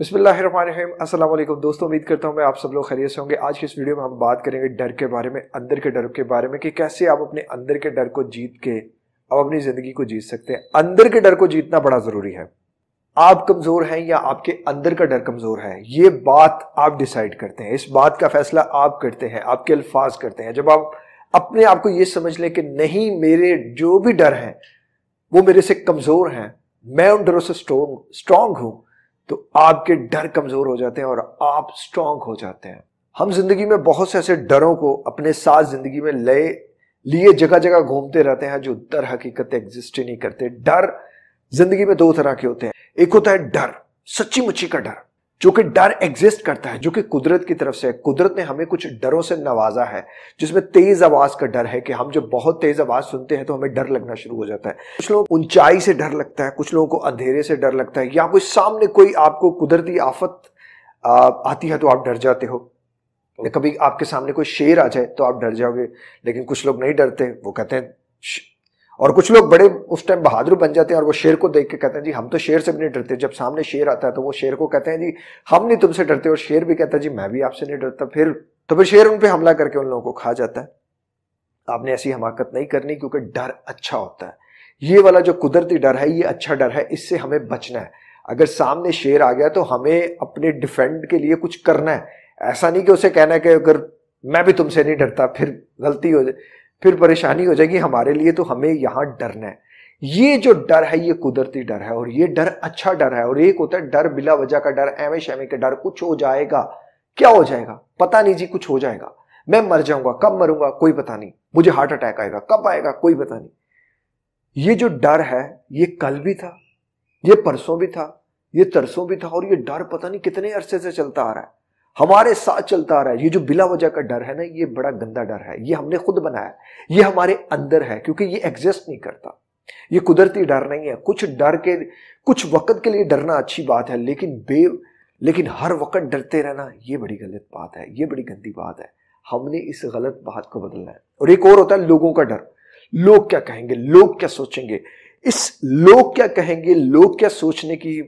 अस्सलाम वालेकुम दोस्तों उम्मीद करता हूँ मैं आप सब लोग खरीद से होंगे आज की इस वीडियो में हम बात करेंगे डर के बारे में अंदर के डर के बारे में कि कैसे आप अपने अंदर के डर को जीत के अब अपनी ज़िंदगी को जीत सकते हैं अंदर के डर को जीतना बड़ा ज़रूरी है आप कमज़ोर हैं या आपके अंदर का डर कमज़ोर है ये बात आप डिसाइड करते हैं इस बात का फैसला आप करते हैं आपके अल्फाज करते हैं जब आप अपने आप को ये समझ लें कि नहीं मेरे जो भी डर हैं वो मेरे से कमज़ोर हैं मैं उन डरों से स्ट्रोंग स्ट्रांग हूँ तो आपके डर कमज़ोर हो जाते हैं और आप स्ट्रांग हो जाते हैं हम जिंदगी में बहुत से ऐसे डरों को अपने साथ जिंदगी में लय लिए जगह जगह घूमते रहते हैं जो दर हकीकत एग्जिस्ट ही नहीं करते डर जिंदगी में दो तरह के होते हैं एक होता है डर सच्ची मुच्ची का डर जो कि डर एग्जिस्ट करता है जो कि कुदरत की तरफ से है कुदरत ने हमें कुछ डरों से नवाजा है जिसमें तेज आवाज का डर है कि हम जब बहुत तेज आवाज सुनते हैं तो हमें डर लगना शुरू हो जाता है कुछ लोग ऊंचाई से डर लगता है कुछ लोगों को अंधेरे से डर लगता है या कोई सामने कोई आपको कुदरती आफत आती है तो आप डर जाते हो कभी आपके सामने कोई शेर आ जाए तो आप डर जाओगे लेकिन कुछ लोग नहीं डरते वो कहते हैं और कुछ लोग बड़े उस टाइम बहादुर बन जाते हैं और वो शेर को देख के कहते हैं जी हम तो शेर से भी नहीं डरते जब सामने शेर आता है तो वो शेर को कहते हैं जी हम नहीं तुमसे डरते और शेर भी कहता है जी मैं भी आपसे नहीं डरता फिर तो फिर शेर उन पर हमला करके उन लोगों को खा जाता है आपने ऐसी हमाकत नहीं करनी क्योंकि डर अच्छा होता है ये वाला जो कुदरती डर है ये अच्छा डर है इससे हमें बचना है अगर सामने शेर आ गया तो हमें अपने डिफेंड के लिए कुछ करना है ऐसा नहीं कि उसे कहना है कि अगर मैं भी तुमसे नहीं डरता फिर गलती हो जाए फिर परेशानी हो जाएगी हमारे लिए तो हमें यहां डरना है ये जो डर है ये कुदरती डर है और ये डर अच्छा डर है और एक होता है डर बिला वजह का डर एवे शमे का डर कुछ हो जाएगा क्या हो जाएगा पता नहीं जी कुछ हो जाएगा मैं मर जाऊंगा कब मरूंगा कोई पता नहीं मुझे हार्ट अटैक आएगा कब आएगा कोई पता नहीं ये जो डर है ये कल भी था ये परसों भी था ये तरसों भी था और ये डर पता नहीं कितने अरसे से चलता आ रहा है हमारे साथ चलता आ रहा है ये जो बिला वजह का डर है ना ये बड़ा गंदा डर है ये हमने खुद बनाया ये हमारे अंदर है क्योंकि ये एग्जिस्ट नहीं करता ये कुदरती डर नहीं है कुछ डर के कुछ वक्त के लिए डरना अच्छी बात है लेकिन बे लेकिन हर वक्त डरते रहना ये बड़ी गलत बात है ये बड़ी गंदी बात है हमने इस गलत बात को बदलना है और एक और होता है लोगों का डर लोग क्या कहेंगे लोग क्या सोचेंगे इस लोग क्या कहेंगे लोग क्या सोचने की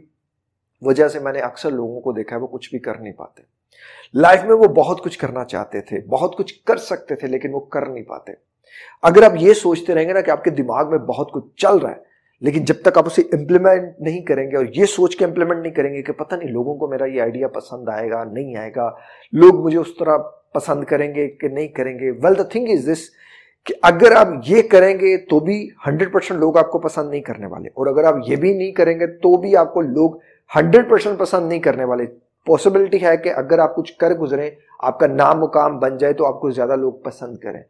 वजह से मैंने अक्सर लोगों को देखा है वो कुछ भी कर नहीं पाते लाइफ में वो बहुत कुछ करना चाहते थे बहुत कुछ कर सकते थे लेकिन वो कर नहीं पाते अगर आप ये सोचते रहेंगे ना कि आपके दिमाग में बहुत कुछ चल रहा है लेकिन जब तक आप उसे इंप्लीमेंट नहीं करेंगे और ये सोच के इंप्लीमेंट नहीं करेंगे कि पता नहीं लोगों को मेरा ये आइडिया पसंद आएगा नहीं आएगा लोग मुझे उस तरह पसंद करेंगे कि नहीं करेंगे well the thing is this कि अगर आप ये करेंगे तो भी हंड्रेड परसेंट लोग आपको पसंद नहीं करने वाले और अगर आप ये भी नहीं करेंगे तो भी आपको लोग हंड्रेड परसेंट पसंद नहीं करने वाले पॉसिबिलिटी है कि अगर आप कुछ कर गुजरें आपका नाम मुकाम बन जाए तो आपको ज़्यादा लोग पसंद करें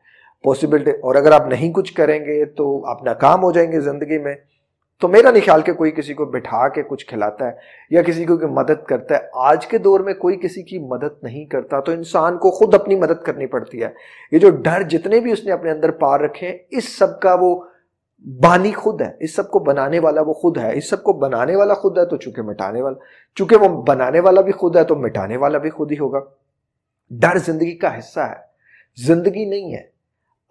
पॉसिबिलिटी और अगर आप नहीं कुछ करेंगे तो आप नाकाम हो जाएंगे ज़िंदगी में तो मेरा नहीं ख्याल कि कोई किसी को बिठा के कुछ खिलाता है या किसी को मदद करता है आज के दौर में कोई किसी की मदद नहीं करता तो इंसान को खुद अपनी मदद करनी पड़ती है ये जो डर जितने भी उसने अपने अंदर पार रखे हैं इस सब का वो बानी खुद है इस सबको बनाने वाला वो खुद है इस सबको बनाने वाला खुद है तो चूंकि मिटाने वाला चूंकि वो बनाने वाला भी खुद है तो मिटाने वाला भी खुद ही होगा डर जिंदगी का हिस्सा है जिंदगी नहीं है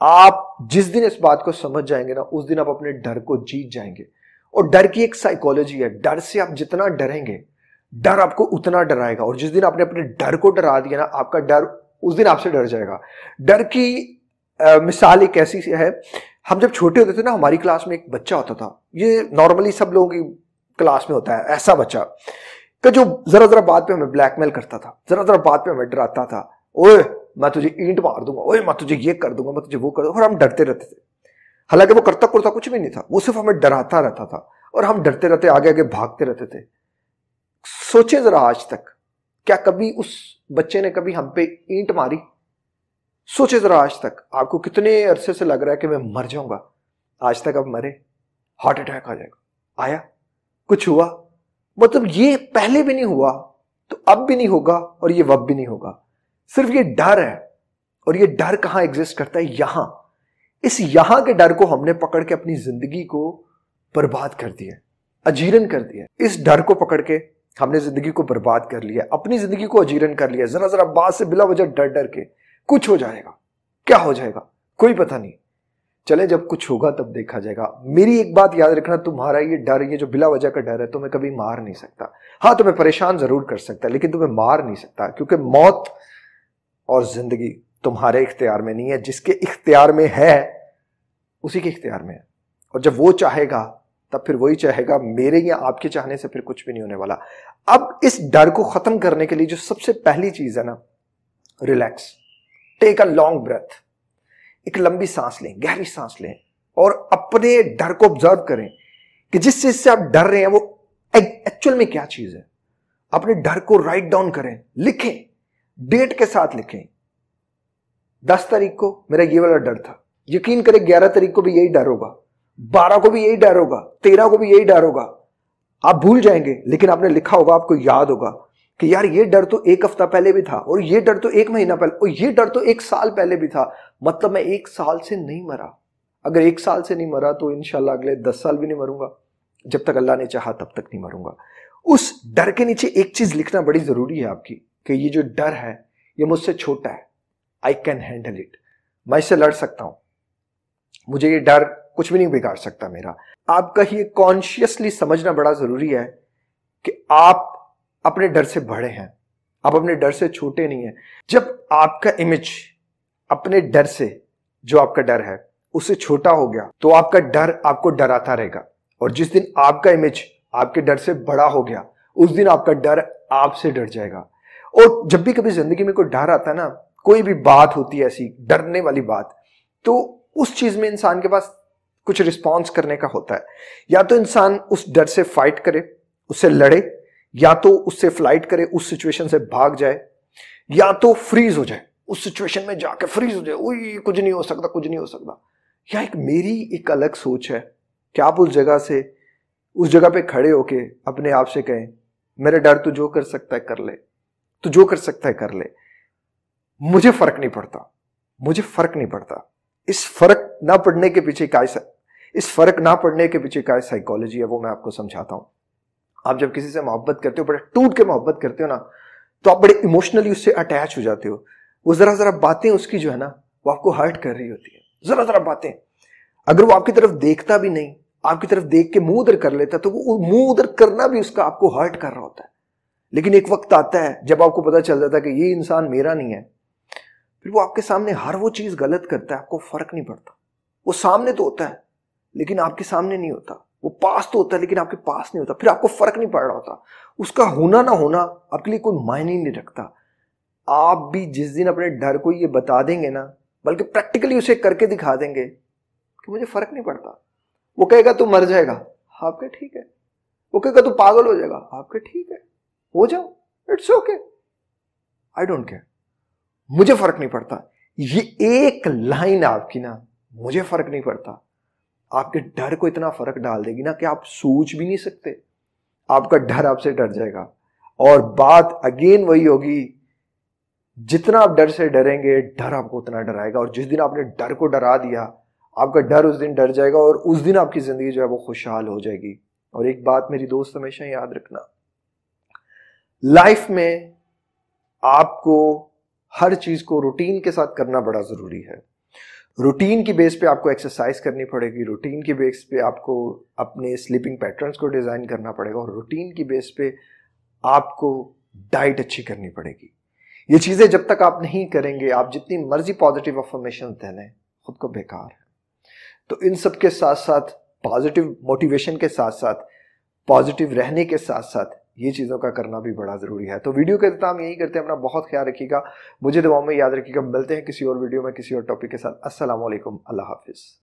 आप जिस दिन इस बात को समझ जाएंगे ना उस दिन आप अपने डर को जीत जाएंगे और डर की एक साइकोलॉजी है डर से आप जितना डरेंगे डर आपको उतना डराएगा और जिस दिन आपने अपने डर को डरा दिया ना आपका डर उस दिन आपसे डर जाएगा डर की आ, मिसाल एक ऐसी है हम जब छोटे होते थे ना हमारी क्लास में एक बच्चा होता था ये नॉर्मली सब लोगों की क्लास में होता है ऐसा बच्चा का जो जरा जरा बात पे हमें ब्लैकमेल करता था जरा जरा बात पे हमें डराता था ओए मैं तुझे ईंट मार दूंगा ओए मैं तुझे ये कर दूंगा मैं तुझे वो कर दूंगा और हम डरते रहते थे हालांकि वो करता करता कुछ भी नहीं था वो सिर्फ हमें डराता रहता था और हम डरते रहते आगे आगे भागते रहते थे सोचे जरा आज तक क्या कभी उस बच्चे ने कभी हम पे ईंट मारी सोचे ज़रा आज तक आपको कितने अरसे से लग रहा है कि मैं मर जाऊंगा आज तक आप मरे हार्ट अटैक आ जाएगा आया कुछ हुआ मतलब ये पहले भी नहीं हुआ तो अब भी नहीं होगा और ये वब भी नहीं होगा सिर्फ ये डर है और ये डर कहां एग्जिस्ट करता है यहां इस यहां के डर को हमने पकड़ के अपनी जिंदगी को बर्बाद कर दिया अजीरन कर दिया इस डर को पकड़ के हमने जिंदगी को बर्बाद कर लिया अपनी जिंदगी को अजीरन कर लिया जरा जरा बात से बिला वजह डर डर के कुछ हो जाएगा क्या हो जाएगा कोई पता नहीं चले जब कुछ होगा तब देखा जाएगा मेरी एक बात याद रखना तुम्हारा ये डर ये जो बिला वजह का डर है तुम्हें कभी मार नहीं सकता हाँ तुम्हें परेशान जरूर कर सकता है लेकिन तुम्हें मार नहीं सकता क्योंकि मौत और जिंदगी तुम्हारे इख्तियार में नहीं है जिसके इख्तियार में है उसी के इख्तियार में है और जब वो चाहेगा तब फिर वही चाहेगा मेरे या आपके चाहने से फिर कुछ भी नहीं होने वाला अब इस डर को खत्म करने के लिए जो सबसे पहली चीज है ना relax take a long breath एक लंबी सांस लें गहरी सांस लें और अपने डर को ऑब्जर्व करें कि जिस चीज से आप डर रहे हैं वो एक्चुअल में क्या चीज है अपने डर को राइट डाउन करें लिखें डेट के साथ लिखें दस तारीख को मेरा ये वाला डर था यकीन करें ग्यारह तारीख को भी यही डर होगा बारह को भी यही डर होगा तेरह को भी यही डर होगा आप भूल जाएंगे लेकिन आपने लिखा होगा आपको याद होगा कि यार ये डर तो एक हफ्ता पहले भी था और ये डर तो एक महीना पहले और ये डर तो एक साल पहले भी था मतलब मैं एक साल से नहीं मरा अगर एक साल से नहीं मरा तो इनशाला अगले दस साल भी नहीं मरूंगा जब तक अल्लाह ने चाहा तब तक नहीं मरूंगा उस डर के नीचे एक चीज लिखना बड़ी जरूरी है आपकी कि ये जो डर है ये मुझसे छोटा है आई कैन हैंडल इट मैं इससे लड़ सकता हूं मुझे ये डर कुछ भी नहीं बिगाड़ सकता मेरा आपका ये कॉन्शियसली समझना बड़ा जरूरी है कि आप अपने डर से बड़े हैं आप अपने डर से छोटे नहीं हैं जब आपका इमेज अपने डर से जो आपका डर है उससे छोटा हो गया तो आपका डर आपको डराता रहेगा और जिस दिन आपका इमेज आपके डर से बड़ा हो गया उस दिन आपका डर आपसे डर जाएगा और जब भी कभी जिंदगी में कोई डर आता है ना कोई भी बात होती है ऐसी डरने वाली बात तो उस चीज में इंसान के पास कुछ रिस्पॉन्स करने का होता है या तो इंसान उस डर से फाइट करे उससे लड़े या तो उससे फ्लाइट करे उस सिचुएशन से भाग जाए या तो फ्रीज हो जाए उस सिचुएशन में जाके फ्रीज हो जाए वही कुछ नहीं हो सकता कुछ नहीं हो सकता या एक मेरी एक अलग सोच है कि आप उस जगह से उस जगह पे खड़े होके अपने आप से कहें मेरे डर तू तो जो कर सकता है कर ले तो जो कर सकता है कर ले मुझे फर्क नहीं पड़ता मुझे फर्क नहीं पड़ता इस फर्क ना पड़ने के पीछे का इस फर्क ना पड़ने के पीछे का साइकोलॉजी है वो मैं आपको समझाता हूं आप जब किसी से मोहब्बत करते हो बड़े टूट के मोहब्बत करते हो ना तो आप बड़े इमोशनली उससे अटैच हो जाते हो वो ज़रा ज़रा बातें उसकी जो है ना वो आपको हर्ट कर रही होती है ज़रा ज़रा बातें अगर वो आपकी तरफ देखता भी नहीं आपकी तरफ देख के मुंह उधर कर लेता है तो वो मुंह उधर करना भी उसका आपको हर्ट कर रहा होता है लेकिन एक वक्त आता है जब आपको पता चल जाता है कि ये इंसान मेरा नहीं है फिर वो आपके सामने हर वो चीज़ गलत करता है आपको फर्क नहीं पड़ता वो सामने तो होता है लेकिन आपके सामने नहीं होता वो पास तो होता है लेकिन आपके पास नहीं होता फिर आपको फर्क नहीं पड़ रहा होता उसका होना ना होना आपके लिए कोई मायने नहीं रखता आप भी जिस दिन अपने डर को ये बता देंगे ना बल्कि प्रैक्टिकली उसे करके दिखा देंगे कि मुझे फर्क नहीं पड़ता वो कहेगा तू मर जाएगा आपके ठीक है वो कहेगा तू पागल हो जाएगा आपके ठीक है हो जाओ it's okay I don't care मुझे फर्क नहीं पड़ता ये एक लाइन आपकी ना मुझे फर्क नहीं पड़ता आपके डर को इतना फर्क डाल देगी ना कि आप सोच भी नहीं सकते आपका डर आपसे डर जाएगा और बात अगेन वही होगी जितना आप डर से डरेंगे डर आपको उतना डराएगा और जिस दिन आपने डर को डरा दिया आपका डर उस दिन डर जाएगा और उस दिन आपकी ज़िंदगी जो है वो खुशहाल हो जाएगी और एक बात मेरी दोस्त हमेशा याद रखना लाइफ में आपको हर चीज़ को रूटीन के साथ करना बड़ा ज़रूरी है रूटीन की बेस पे आपको एक्सरसाइज करनी पड़ेगी रूटीन की बेस पे आपको अपने स्लीपिंग पैटर्न्स को डिज़ाइन करना पड़ेगा और रूटीन की बेस पे आपको डाइट अच्छी करनी पड़ेगी ये चीज़ें जब तक आप नहीं करेंगे आप जितनी मर्जी पॉजिटिव अफॉर्मेशन दे लें खुद को बेकार है तो इन सब के साथ साथ पॉजिटिव मोटिवेशन के साथ साथ पॉजिटिव रहने के साथ साथ ये चीज़ों का करना भी बड़ा ज़रूरी है तो वीडियो का अंतर यही करते हैं अपना बहुत ख्याल रखिएगा मुझे दुआओं में याद रखिएगा मिलते हैं किसी और वीडियो में किसी और टॉपिक के साथ असल अल्लाह हाफिज़